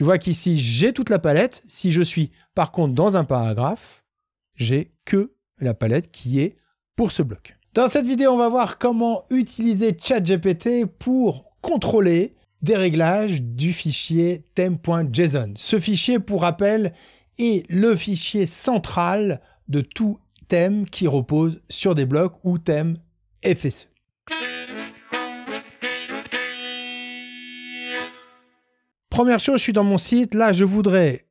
Tu vois qu'ici, j'ai toute la palette. Si je suis, par contre, dans un paragraphe, j'ai que la palette qui est pour ce bloc. Dans cette vidéo, on va voir comment utiliser ChatGPT pour contrôler des réglages du fichier theme.json. Ce fichier, pour rappel, est le fichier central de tout thème qui repose sur des blocs ou thèmes FSE. Première chose, je suis dans mon site. Là, je voudrais,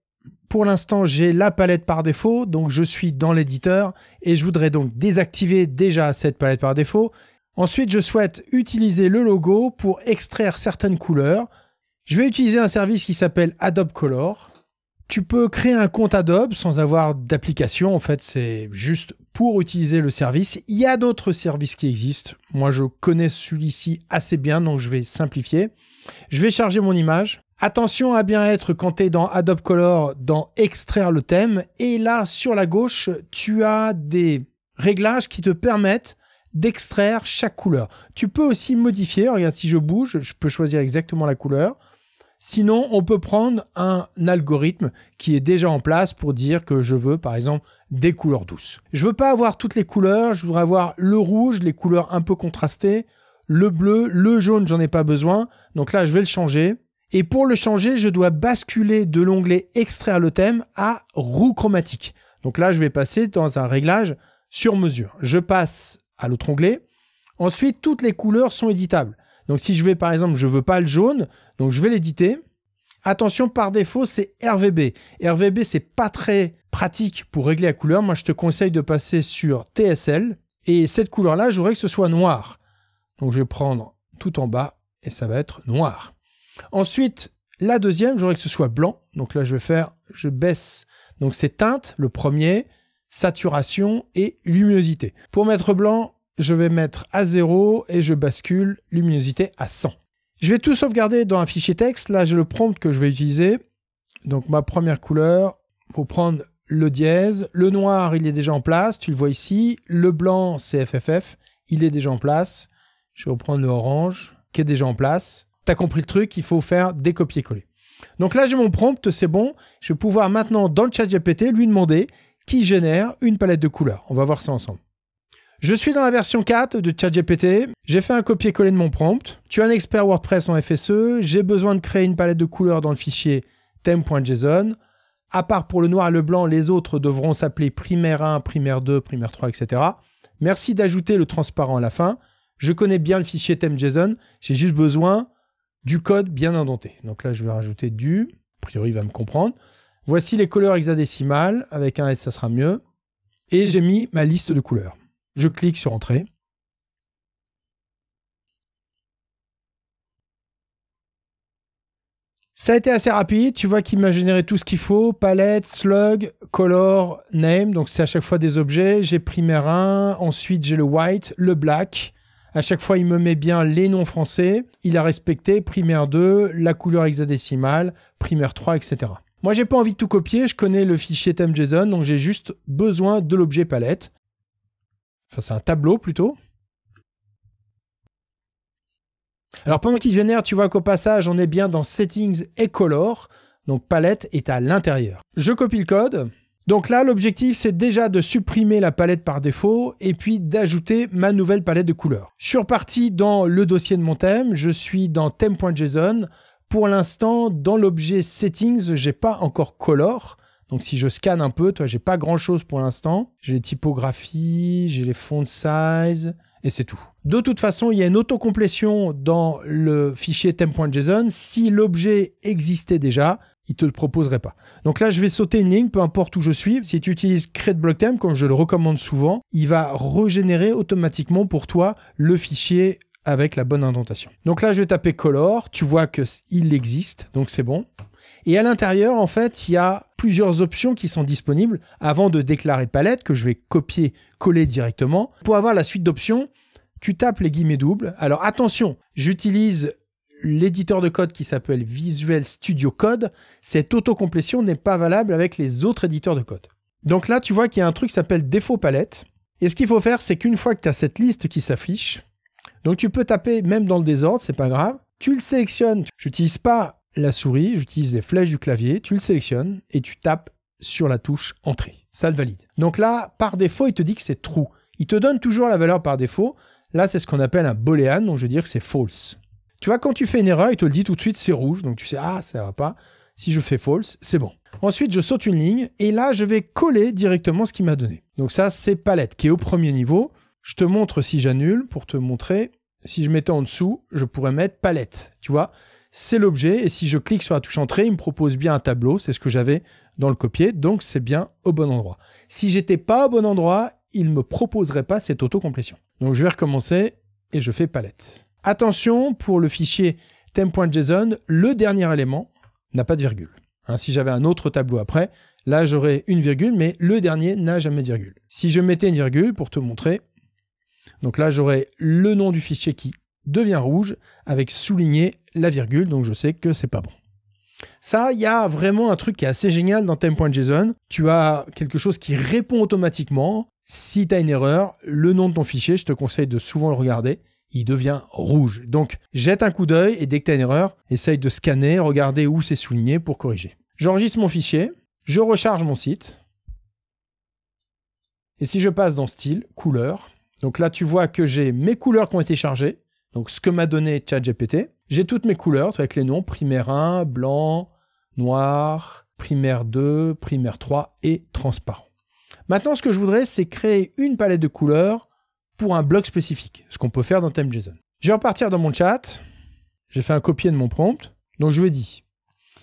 pour l'instant, j'ai la palette par défaut. Donc, je suis dans l'éditeur et je voudrais donc désactiver déjà cette palette par défaut. Ensuite, je souhaite utiliser le logo pour extraire certaines couleurs. Je vais utiliser un service qui s'appelle Adobe Color. Tu peux créer un compte Adobe sans avoir d'application. En fait, c'est juste pour utiliser le service. Il y a d'autres services qui existent. Moi, je connais celui-ci assez bien, donc je vais simplifier. Je vais charger mon image. Attention à bien être quand tu es dans Adobe Color, dans extraire le thème. Et là, sur la gauche, tu as des réglages qui te permettent d'extraire chaque couleur. Tu peux aussi modifier. Regarde, si je bouge, je peux choisir exactement la couleur. Sinon, on peut prendre un algorithme qui est déjà en place pour dire que je veux, par exemple, des couleurs douces. Je veux pas avoir toutes les couleurs, je voudrais avoir le rouge, les couleurs un peu contrastées, le bleu, le jaune, j'en ai pas besoin. Donc là, je vais le changer. Et pour le changer, je dois basculer de l'onglet extraire le thème à roue chromatique. Donc là, je vais passer dans un réglage sur mesure. Je passe à l'autre onglet. Ensuite, toutes les couleurs sont éditables. Donc si je vais par exemple, je veux pas le jaune, donc je vais l'éditer. Attention, par défaut, c'est RVB. RVB, c'est pas très pratique pour régler la couleur. Moi, je te conseille de passer sur TSL. Et cette couleur-là, j'aurais que ce soit noir. Donc, je vais prendre tout en bas et ça va être noir. Ensuite, la deuxième, je que ce soit blanc. Donc là, je vais faire, je baisse. Donc, c'est teinte, le premier, saturation et luminosité. Pour mettre blanc, je vais mettre à 0 et je bascule luminosité à 100. Je vais tout sauvegarder dans un fichier texte. Là, j'ai le prompt que je vais utiliser. Donc ma première couleur, faut prendre le dièse. Le noir, il est déjà en place, tu le vois ici. Le blanc, c'est FFF, il est déjà en place. Je vais reprendre le orange, qui est déjà en place. Tu as compris le truc, il faut faire des copier-coller. Donc là, j'ai mon prompt, c'est bon. Je vais pouvoir maintenant, dans le chat GPT, lui demander qui génère une palette de couleurs. On va voir ça ensemble. Je suis dans la version 4 de ChatGPT. J'ai fait un copier-coller de mon prompt. Tu es un expert WordPress en FSE. J'ai besoin de créer une palette de couleurs dans le fichier theme.json. À part pour le noir et le blanc, les autres devront s'appeler primaire 1, primaire 2, primaire 3, etc. Merci d'ajouter le transparent à la fin. Je connais bien le fichier theme.json. J'ai juste besoin du code bien indenté. Donc là, je vais rajouter du. A priori, il va me comprendre. Voici les couleurs hexadécimales. Avec un S, ça sera mieux. Et j'ai mis ma liste de couleurs. Je clique sur Entrée. Ça a été assez rapide. Tu vois qu'il m'a généré tout ce qu'il faut. Palette, slug, color, name. Donc, c'est à chaque fois des objets. J'ai primaire 1. Ensuite, j'ai le white, le black. À chaque fois, il me met bien les noms français. Il a respecté primaire 2, la couleur hexadécimale, primaire 3, etc. Moi, j'ai pas envie de tout copier. Je connais le fichier Theme.json, Donc, j'ai juste besoin de l'objet palette c'est un tableau plutôt. Alors pendant qu'il génère, tu vois qu'au passage, on est bien dans Settings et Color. Donc palette est à l'intérieur. Je copie le code. Donc là, l'objectif, c'est déjà de supprimer la palette par défaut et puis d'ajouter ma nouvelle palette de couleurs. Je suis reparti dans le dossier de mon thème. Je suis dans thème.json. Pour l'instant, dans l'objet Settings, je n'ai pas encore Color. Donc si je scanne un peu, toi, j'ai pas grand chose pour l'instant. J'ai les typographies, j'ai les font size, et c'est tout. De toute façon, il y a une autocomplétion dans le fichier theme.json. Si l'objet existait déjà, il te le proposerait pas. Donc là, je vais sauter une ligne, peu importe où je suis. Si tu utilises create block theme, comme je le recommande souvent, il va régénérer automatiquement pour toi le fichier avec la bonne indentation. Donc là, je vais taper color. Tu vois qu'il existe, donc c'est bon. Et à l'intérieur, en fait, il y a plusieurs options qui sont disponibles avant de déclarer palette que je vais copier, coller directement. Pour avoir la suite d'options, tu tapes les guillemets doubles. Alors attention, j'utilise l'éditeur de code qui s'appelle Visual Studio Code. Cette autocomplétion n'est pas valable avec les autres éditeurs de code. Donc là, tu vois qu'il y a un truc qui s'appelle défaut palette. Et ce qu'il faut faire, c'est qu'une fois que tu as cette liste qui s'affiche, donc tu peux taper même dans le désordre, c'est pas grave. Tu le sélectionnes. J'utilise pas la souris, j'utilise les flèches du clavier, tu le sélectionnes et tu tapes sur la touche entrée. Ça le valide. Donc là, par défaut, il te dit que c'est true. Il te donne toujours la valeur par défaut. Là, c'est ce qu'on appelle un boolean, donc je veux dire que c'est false. Tu vois, quand tu fais une erreur, il te le dit tout de suite, c'est rouge, donc tu sais, ah, ça va pas. Si je fais false, c'est bon. Ensuite, je saute une ligne et là, je vais coller directement ce qu'il m'a donné. Donc ça, c'est palette qui est au premier niveau. Je te montre si j'annule pour te montrer. Si je mettais en dessous, je pourrais mettre palette. Tu vois, c'est l'objet. Et si je clique sur la touche entrée, il me propose bien un tableau. C'est ce que j'avais dans le copier. Donc, c'est bien au bon endroit. Si j'étais pas au bon endroit, il ne me proposerait pas cette autocomplétion. Donc, je vais recommencer et je fais palette. Attention, pour le fichier temp.json, le dernier élément n'a pas de virgule. Hein, si j'avais un autre tableau après, là j'aurais une virgule, mais le dernier n'a jamais de virgule. Si je mettais une virgule, pour te montrer, donc là j'aurais le nom du fichier qui devient rouge avec souligné la virgule, donc je sais que c'est pas bon. Ça, il y a vraiment un truc qui est assez génial dans temp.json. Tu as quelque chose qui répond automatiquement. Si tu as une erreur, le nom de ton fichier, je te conseille de souvent le regarder, il devient rouge. Donc jette un coup d'œil et dès que tu as une erreur, essaye de scanner, regarder où c'est souligné pour corriger. J'enregistre mon fichier, je recharge mon site. Et si je passe dans style, couleur, donc là tu vois que j'ai mes couleurs qui ont été chargées, donc ce que m'a donné ChatGPT, j'ai toutes mes couleurs avec les noms primaire 1, blanc, noir, primaire 2, primaire 3 et transparent. Maintenant, ce que je voudrais, c'est créer une palette de couleurs pour un bloc spécifique, ce qu'on peut faire dans JSON. Je vais repartir dans mon chat. J'ai fait un copier de mon prompt. Donc je lui ai dit,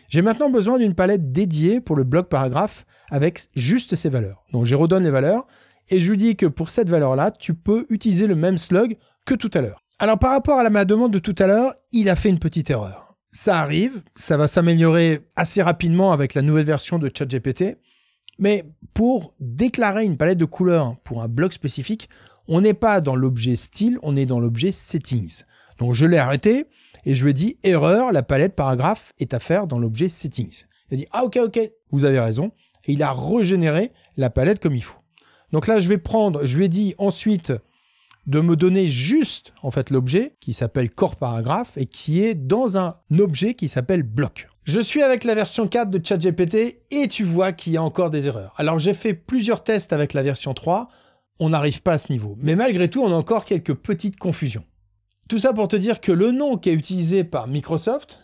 j'ai maintenant besoin d'une palette dédiée pour le bloc paragraphe avec juste ces valeurs. Donc je redonne les valeurs et je lui dis que pour cette valeur-là, tu peux utiliser le même slug que tout à l'heure. Alors par rapport à la, ma demande de tout à l'heure, il a fait une petite erreur. Ça arrive, ça va s'améliorer assez rapidement avec la nouvelle version de ChatGPT, mais pour déclarer une palette de couleurs pour un bloc spécifique, on n'est pas dans l'objet style, on est dans l'objet settings. Donc je l'ai arrêté et je lui ai dit erreur, la palette paragraphe est à faire dans l'objet settings. Il a dit ah ok ok, vous avez raison et il a régénéré la palette comme il faut. Donc là je vais prendre, je lui ai dit ensuite de me donner juste en fait l'objet qui s'appelle corps paragraphe et qui est dans un objet qui s'appelle bloc. Je suis avec la version 4 de ChatGPT et tu vois qu'il y a encore des erreurs. Alors j'ai fait plusieurs tests avec la version 3, on n'arrive pas à ce niveau. Mais malgré tout, on a encore quelques petites confusions. Tout ça pour te dire que le nom qui est utilisé par Microsoft,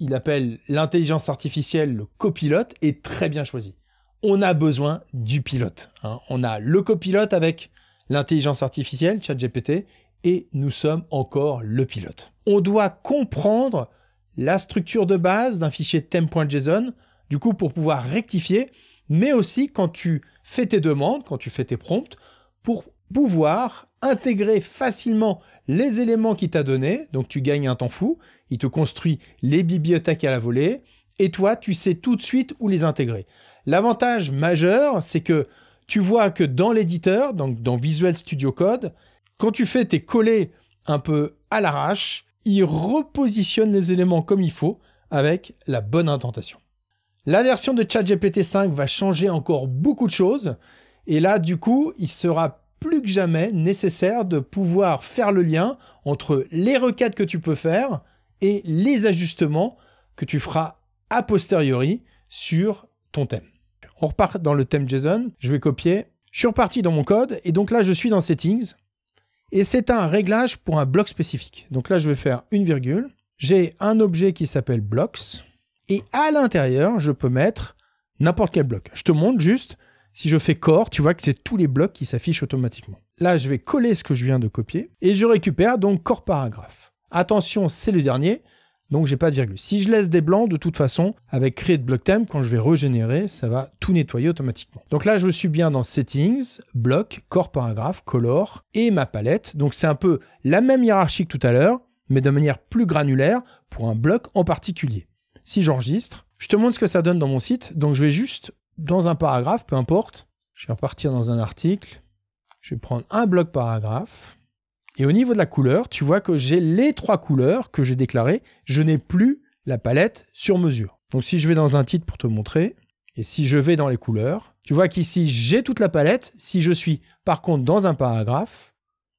il appelle l'intelligence artificielle le copilote, est très bien choisi. On a besoin du pilote. Hein. On a le copilote avec l'intelligence artificielle, GPT, et nous sommes encore le pilote. On doit comprendre la structure de base d'un fichier temp.json, du coup pour pouvoir rectifier, mais aussi quand tu fais tes demandes, quand tu fais tes prompts, pour pouvoir intégrer facilement les éléments qu'il t'a donnés, donc tu gagnes un temps fou, il te construit les bibliothèques à la volée, et toi, tu sais tout de suite où les intégrer. L'avantage majeur, c'est que tu vois que dans l'éditeur, donc dans Visual Studio Code, quand tu fais tes collés un peu à l'arrache, il repositionne les éléments comme il faut avec la bonne intentation. La version de ChatGPT 5 va changer encore beaucoup de choses et là du coup, il sera plus que jamais nécessaire de pouvoir faire le lien entre les requêtes que tu peux faire et les ajustements que tu feras a posteriori sur ton thème. On repart dans le thème JSON. Je vais copier. Je suis reparti dans mon code. Et donc là, je suis dans Settings. Et c'est un réglage pour un bloc spécifique. Donc là, je vais faire une virgule. J'ai un objet qui s'appelle blocks. Et à l'intérieur, je peux mettre n'importe quel bloc. Je te montre juste, si je fais Core, tu vois que c'est tous les blocs qui s'affichent automatiquement. Là, je vais coller ce que je viens de copier et je récupère donc core paragraphe. Attention, c'est le dernier donc j'ai pas de virgule. Si je laisse des blancs, de toute façon, avec create block Theme, quand je vais régénérer, ça va tout nettoyer automatiquement. Donc là, je me suis bien dans settings, bloc, corps paragraphe, color et ma palette. Donc c'est un peu la même hiérarchie que tout à l'heure, mais de manière plus granulaire pour un bloc en particulier. Si j'enregistre, je te montre ce que ça donne dans mon site. Donc je vais juste dans un paragraphe, peu importe. Je vais repartir dans un article. Je vais prendre un bloc paragraphe. Et au niveau de la couleur, tu vois que j'ai les trois couleurs que j'ai déclarées. Je n'ai plus la palette sur mesure. Donc si je vais dans un titre pour te montrer, et si je vais dans les couleurs, tu vois qu'ici j'ai toute la palette. Si je suis par contre dans un paragraphe,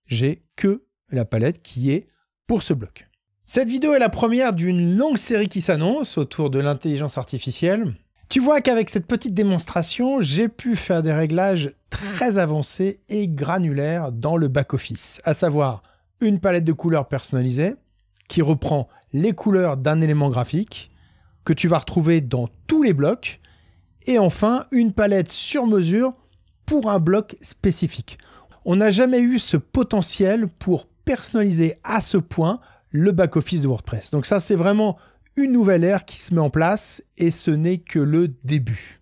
j'ai que la palette qui est pour ce bloc. Cette vidéo est la première d'une longue série qui s'annonce autour de l'intelligence artificielle. Tu vois qu'avec cette petite démonstration, j'ai pu faire des réglages très avancée et granulaire dans le back-office, à savoir une palette de couleurs personnalisée qui reprend les couleurs d'un élément graphique que tu vas retrouver dans tous les blocs, et enfin une palette sur mesure pour un bloc spécifique. On n'a jamais eu ce potentiel pour personnaliser à ce point le back-office de WordPress. Donc ça, c'est vraiment une nouvelle ère qui se met en place et ce n'est que le début.